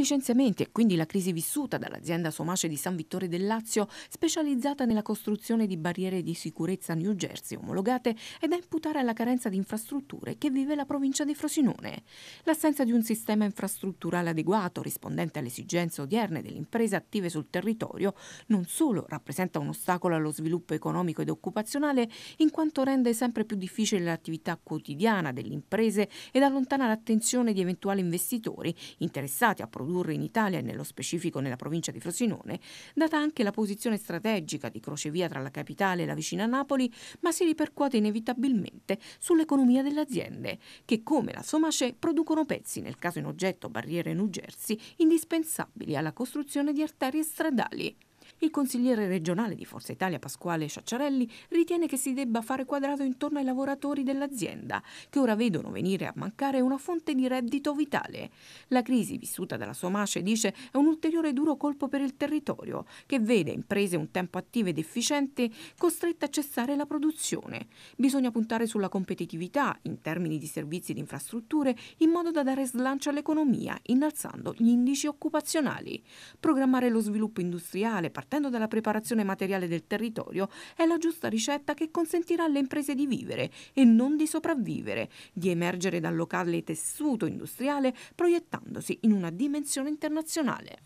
licenziamenti e quindi la crisi vissuta dall'azienda Somace di San Vittore del Lazio, specializzata nella costruzione di barriere di sicurezza New Jersey omologate, è da imputare alla carenza di infrastrutture che vive la provincia di Frosinone. L'assenza di un sistema infrastrutturale adeguato, rispondente alle esigenze odierne delle imprese attive sul territorio, non solo rappresenta un ostacolo allo sviluppo economico ed occupazionale, in quanto rende sempre più difficile l'attività quotidiana delle imprese ed allontana l'attenzione di eventuali investitori interessati a produrre produrre in Italia e nello specifico nella provincia di Frosinone, data anche la posizione strategica di crocevia tra la capitale e la vicina Napoli, ma si ripercuote inevitabilmente sull'economia delle aziende, che come la Somace producono pezzi, nel caso in oggetto barriere New Jersey, indispensabili alla costruzione di arterie stradali. Il consigliere regionale di Forza Italia Pasquale Sciacciarelli ritiene che si debba fare quadrato intorno ai lavoratori dell'azienda, che ora vedono venire a mancare una fonte di reddito vitale. La crisi vissuta dalla Somace, dice, è un ulteriore duro colpo per il territorio, che vede imprese un tempo attive ed efficienti costrette a cessare la produzione. Bisogna puntare sulla competitività in termini di servizi ed infrastrutture in modo da dare slancio all'economia, innalzando gli indici occupazionali. Programmare lo sviluppo industriale, partecipare partendo dalla preparazione materiale del territorio, è la giusta ricetta che consentirà alle imprese di vivere e non di sopravvivere, di emergere dal locale tessuto industriale proiettandosi in una dimensione internazionale.